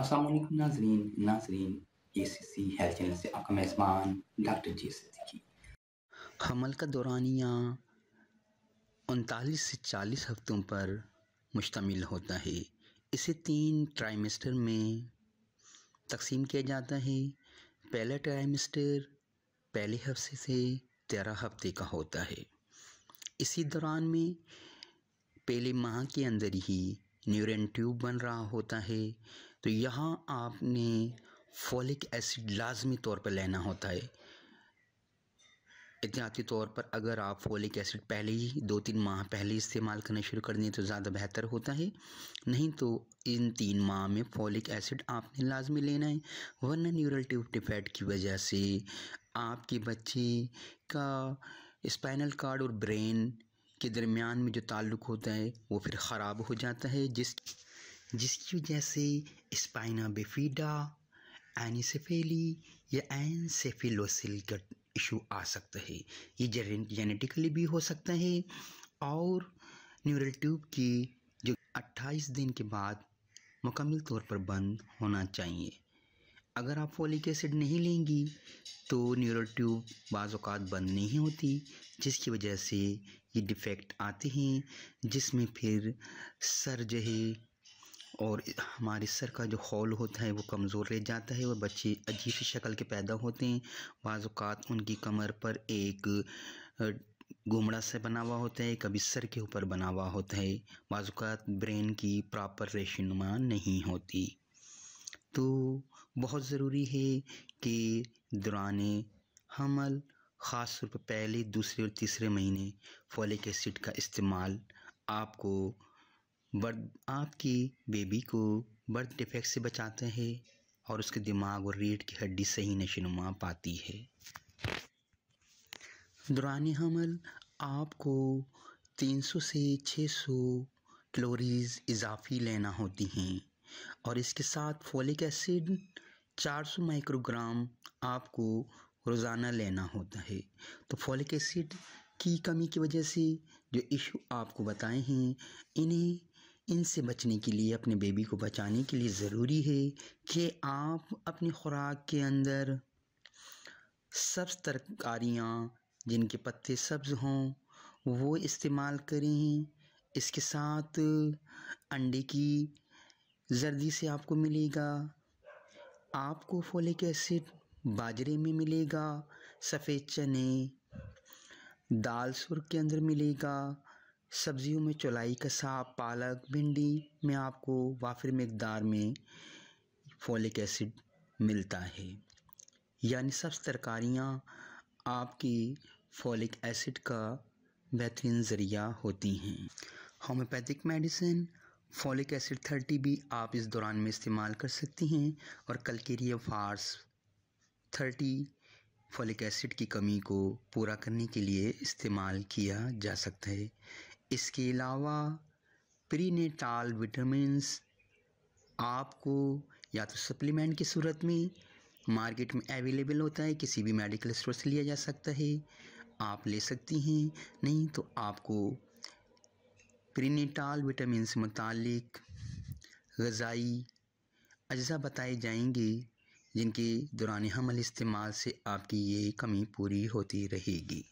असलम नाजरीन नाजरीन ए सी सी health channel से आपका मेज़बान डॉक्टर जे सिद्दीकी हमल का दौरानिया उनतालीस से चालीस हफ्तों पर मुश्तमिल होता है इसे तीन ट्राइमेस्टर में तकसीम किया जाता है पहला ट्राइमेस्टर पहले हफ्ते से तेरह हफ्ते का होता है इसी दौरान में पहले माह के अंदर ही न्यूरन ट्यूब बन रहा होता है तो यहाँ आपने फॉलिक एसिड लाजमी तौर पर लेना होता है एहतियाती तौर पर अगर आप फोलिक एसिड पहले ही दो तीन माह पहले इस्तेमाल करना शुरू कर दें तो ज़्यादा बेहतर होता है नहीं तो इन तीन माह में फोलिक एसिड आपने लाजमी लेना है वरना न्यूरल ट्यूब डिफेक्ट की वजह से आपके बच्चे का स्पाइनल कार्ड और ब्रेन के दरमियान में जो ताल्लुक़ होता है वो फिर ख़राब हो जाता है जिस जिसकी वजह से स्पाइना बेफीडा एनिसेफेली या एनसेफिलोसिल का इशू आ सकता है ये जेनेटिकली भी हो सकता है और न्यूरल ट्यूब की जो 28 दिन के बाद मुकम्मल तौर पर बंद होना चाहिए अगर आप फोलिक एसिड नहीं लेंगी तो न्यूरल ट्यूब बाज़ात बंद नहीं होती जिसकी वजह से ये डिफ़ेक्ट आते हैं जिसमें फिर सर जो है और हमारे सर का जो हॉल होता है वो कमज़ोर रह जाता है और बच्चे अजीब सी शक्ल के पैदा होते हैं बाज़ात उनकी कमर पर एक गुमड़ा से बना हुआ होता है कभी सर के ऊपर बना हुआ होता है बाज़ात ब्रेन की प्रॉपर रेशनुमा नहीं होती तो बहुत ज़रूरी है कि दौरान हमल ख़ास तौर पर पहले दूसरे और तीसरे महीने फॉलिक एसिड का इस्तेमाल आपको बर्थ आपकी बेबी को बर्थ डिफेक्ट से बचाते हैं और उसके दिमाग और रीढ़ की हड्डी सही नशीनुमा पाती है दौरान हमल आपको 300 से 600 कैलोरीज इजाफी लेना होती हैं और इसके साथ फोलिक एसिड 400 माइक्रोग्राम आपको रोज़ाना लेना होता है तो फॉलिक एसिड की कमी की वजह से जो इशू आपको बताए हैं इन्हें इनसे बचने के लिए अपने बेबी को बचाने के लिए ज़रूरी है कि आप अपनी खुराक के अंदर सब्ज़ तरकारियाँ जिनके पत्ते सब्ज़ हों वो इस्तेमाल करें इसके साथ अंडे की जर्दी से आपको मिलेगा आपको फोलिक एसिड बाजरे में मिलेगा सफ़ेद चने दाल सुर के अंदर मिलेगा सब्जियों में चौलाई का साग पालक भिंडी में आपको वाफिर मकदार में फॉलिक एसिड मिलता है यानी सब तरकारियाँ आपकी फॉलिक एसिड का बेहतरीन ज़रिया होती हैं homeopathic medicine folic acid thirty भी आप इस दौरान में इस्तेमाल कर सकती हैं और calcarea phos thirty folic acid की कमी को पूरा करने के लिए इस्तेमाल किया जा सकता है इसके अलावा प्रीनेटाल विटामिन्स आपको या तो सप्लीमेंट की सूरत में मार्केट में अवेलेबल होता है किसी भी मेडिकल स्टोर से लिया जा सकता है आप ले सकती हैं नहीं तो आपको प्रीनेटाल विटामिन से मुतलिक गज़ाई अज्जा बताए जाएंगे जिनके दौरान हमल इस्तेमाल से आपकी ये कमी पूरी होती रहेगी